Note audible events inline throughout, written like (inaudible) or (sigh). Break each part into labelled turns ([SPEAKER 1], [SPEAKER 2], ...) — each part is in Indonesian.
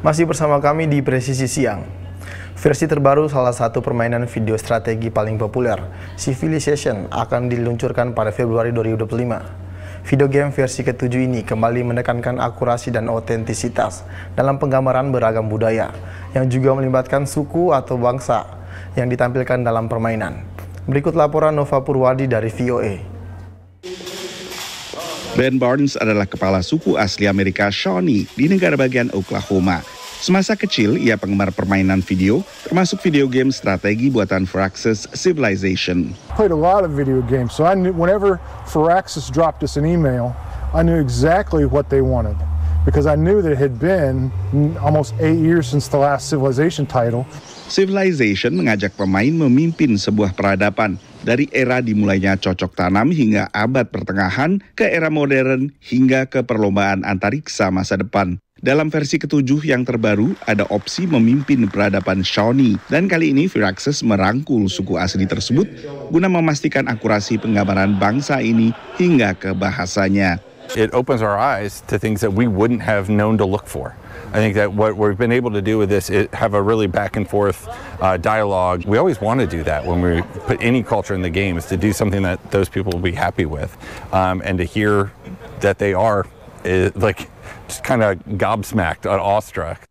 [SPEAKER 1] Masih bersama kami di Presisi Siang. Versi terbaru salah satu permainan video strategi paling populer, Civilization, akan diluncurkan pada Februari 2025. Video game versi ketujuh ini kembali menekankan akurasi dan otentisitas dalam penggambaran beragam budaya, yang juga melibatkan suku atau bangsa yang ditampilkan dalam permainan. Berikut laporan Nova Purwadi dari VOA. E.
[SPEAKER 2] Ben Barnes adalah kepala suku asli Amerika Shawnee di negara bagian Oklahoma. Semasa kecil, ia penggemar permainan video, termasuk video game strategi buatan Firaxis Civilization. Played a lot of video games, so I knew whenever
[SPEAKER 3] Firaxis dropped us an email, I knew exactly what they wanted because I knew that it had
[SPEAKER 2] been almost eight years since the last Civilization title. Civilization mengajak pemain memimpin sebuah peradaban dari era dimulainya cocok tanam hingga abad pertengahan ke era modern hingga ke perlombaan antariksa masa depan. Dalam versi ketujuh yang terbaru, ada opsi memimpin peradaban Shawnee. Dan kali ini Firaxis merangkul suku asli tersebut guna memastikan akurasi penggambaran bangsa ini hingga ke bahasanya. It opens our eyes to things that we wouldn't have known to look for. I think that what we've been able to do with this is have a really back and forth uh, dialogue. We always want to do that when we put any culture in the game is to do something that those people will be happy with um, and to hear that they are is, eh, like just kind of gobsmacked uh, awestruck.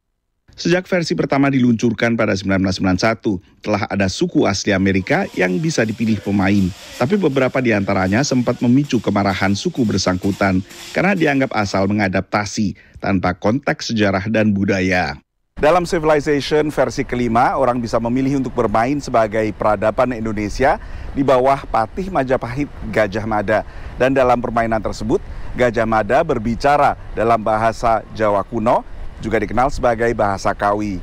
[SPEAKER 2] Sejak versi pertama diluncurkan pada 1991, telah ada suku asli Amerika yang bisa dipilih pemain. Tapi beberapa di antaranya sempat memicu kemarahan suku bersangkutan karena dianggap asal mengadaptasi tanpa konteks sejarah dan budaya. Dalam Civilization versi kelima, orang bisa memilih untuk bermain sebagai peradaban Indonesia di bawah patih Majapahit Gajah Mada. Dan dalam permainan tersebut, Gajah Mada berbicara dalam bahasa Jawa kuno juga dikenal sebagai bahasa Kawi.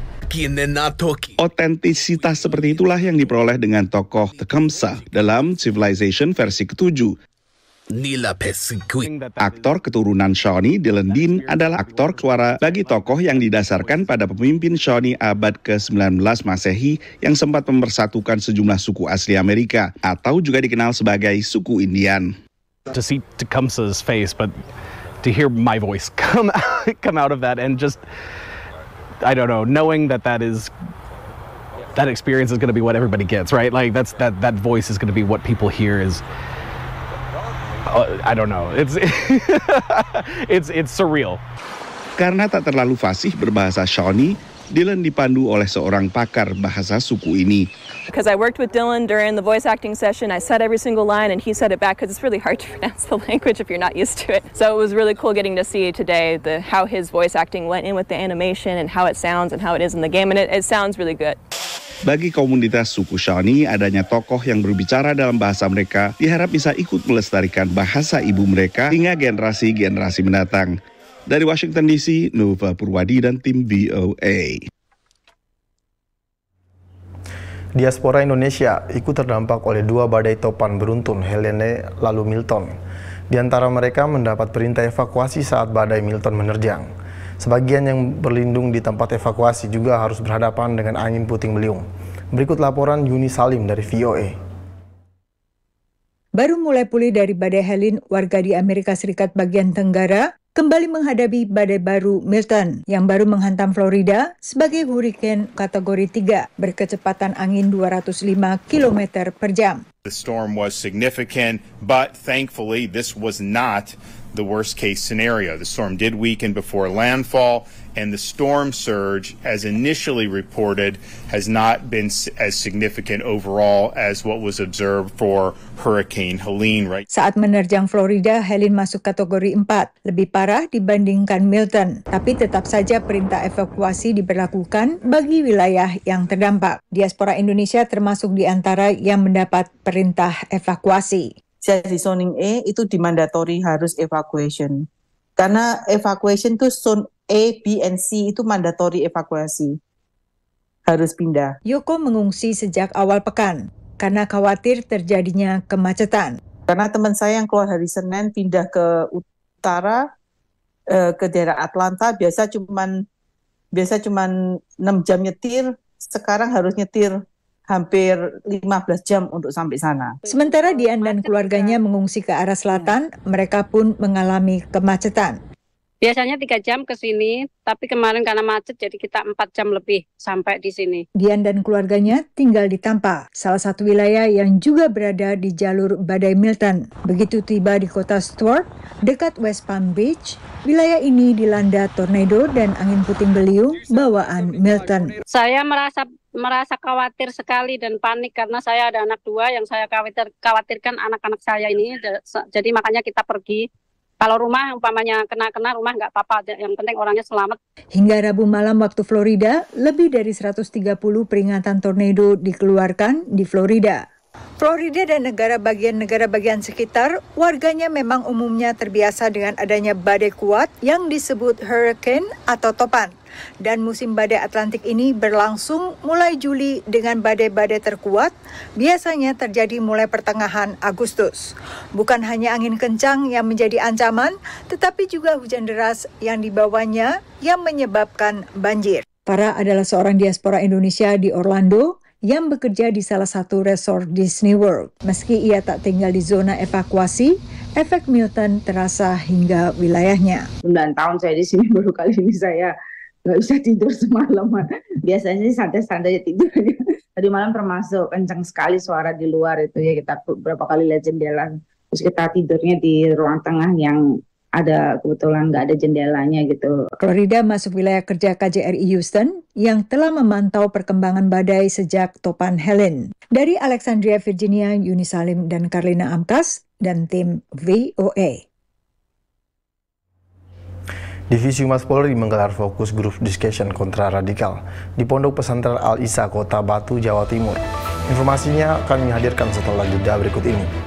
[SPEAKER 2] Otentisitas seperti itulah yang diperoleh dengan tokoh Tecumseh dalam Civilization versi ketujuh. Nila Aktor keturunan Shawnee Dylan Dean adalah aktor suara bagi tokoh yang didasarkan pada pemimpin Shawnee abad ke-19 Masehi yang sempat mempersatukan sejumlah suku asli Amerika atau juga dikenal sebagai suku Indian. To see Tecumseh's face, but to hear my voice (laughs) come out, come out of that and just I don't know, knowing that that is that experience is going to be what everybody gets, right? Like that's that that voice is going to be what people hear is uh, I don't know. It's (laughs) it's it's surreal. Karena tak terlalu fasih berbahasa Shawnee, Dylan dipandu oleh seorang pakar bahasa suku ini. Because I worked with Dylan during the voice acting session, I said every single line and he said it back because it's really hard to (laughs) pronounce the language if you're not used to it. So it was really cool getting to see today the how his voice acting went in with the animation and how it sounds and how it is in the game and it, it sounds really good. Bagi komunitas suku Shawnee, adanya tokoh yang berbicara dalam bahasa mereka diharap bisa ikut melestarikan bahasa ibu mereka hingga generasi-generasi mendatang. Dari Washington DC, Nova Purwadi dan tim VOA.
[SPEAKER 1] Diaspora Indonesia ikut terdampak oleh dua badai topan beruntun Helene lalu Milton. Di antara mereka mendapat perintah evakuasi saat badai Milton menerjang. Sebagian yang berlindung di tempat evakuasi juga harus berhadapan dengan angin puting beliung. Berikut laporan Yuni Salim dari VOA.
[SPEAKER 3] Baru mulai pulih dari badai Helene, warga di Amerika Serikat bagian Tenggara kembali menghadapi badai baru Milton yang baru menghantam Florida sebagai hurricane kategori 3 berkecepatan angin 205 km per jam.
[SPEAKER 2] The storm was significant, but thankfully, this was not the worst case scenario. The storm did weaken before landfall, and the storm surge, as initially reported, has not been as significant overall as what was observed for Hurricane Helene. Right? Saat
[SPEAKER 3] menerjang Florida, Helene masuk kategori 4, lebih parah dibandingkan Milton. Tapi tetap saja perintah evakuasi diberlakukan bagi wilayah yang terdampak. Diaspora Indonesia termasuk di antara yang mendapat per perintah evakuasi. Jadi zoning E itu dimandatori harus evacuation. Karena evacuation itu zone A, B, dan C itu mandatori evakuasi. Harus pindah. Yoko mengungsi sejak awal pekan karena khawatir terjadinya kemacetan. Karena teman saya yang keluar hari Senin pindah ke utara eh, ke daerah Atlanta biasa cuman biasa cuman 6 jam nyetir, sekarang harus nyetir hampir 15 jam untuk sampai sana. Sementara Dian dan keluarganya mengungsi ke arah selatan, mereka pun mengalami kemacetan. Biasanya tiga jam ke sini, tapi kemarin karena macet jadi kita empat jam lebih sampai di sini. Dian dan keluarganya tinggal di Tampa, salah satu wilayah yang juga berada di jalur Badai Milton. Begitu tiba di kota Stuart, dekat West Palm Beach, wilayah ini dilanda tornado dan angin puting beliung bawaan Milton. Saya merasa merasa khawatir sekali dan panik karena saya ada anak dua yang saya khawatir khawatirkan anak-anak saya ini jadi makanya kita pergi kalau rumah umpamanya kena-kena rumah nggak apa-apa, yang penting orangnya selamat. Hingga Rabu malam waktu Florida, lebih dari 130 peringatan tornado dikeluarkan di Florida. Florida dan negara bagian-negara bagian sekitar, warganya memang umumnya terbiasa dengan adanya badai kuat yang disebut hurricane atau topan. Dan musim badai Atlantik ini berlangsung mulai Juli dengan badai-badai terkuat, biasanya terjadi mulai pertengahan Agustus. Bukan hanya angin kencang yang menjadi ancaman, tetapi juga hujan deras yang dibawanya yang menyebabkan banjir. Para adalah seorang diaspora Indonesia di Orlando yang bekerja di salah satu resort Disney World. Meski ia tak tinggal di zona evakuasi, efek Milton terasa hingga wilayahnya. 9 tahun saya di sini (laughs) baru kali ini saya nggak bisa tidur semalaman. Biasanya sih santai-santai tidur. Tadi malam termasuk kencang sekali suara di luar itu ya kita beberapa kali lihat jendela. Terus kita tidurnya di ruang tengah yang ada kebetulan nggak ada jendelanya gitu. Florida masuk wilayah kerja KJRI Houston yang telah memantau perkembangan badai sejak topan Helen. Dari Alexandria, Virginia, Yuni Salim, dan Carlina Amkas, dan tim VOA.
[SPEAKER 1] Divisi Humas Polri menggelar fokus grup discussion kontra radikal di Pondok Pesantren Al-Isa, Kota Batu, Jawa Timur. Informasinya akan dihadirkan setelah jeda berikut ini.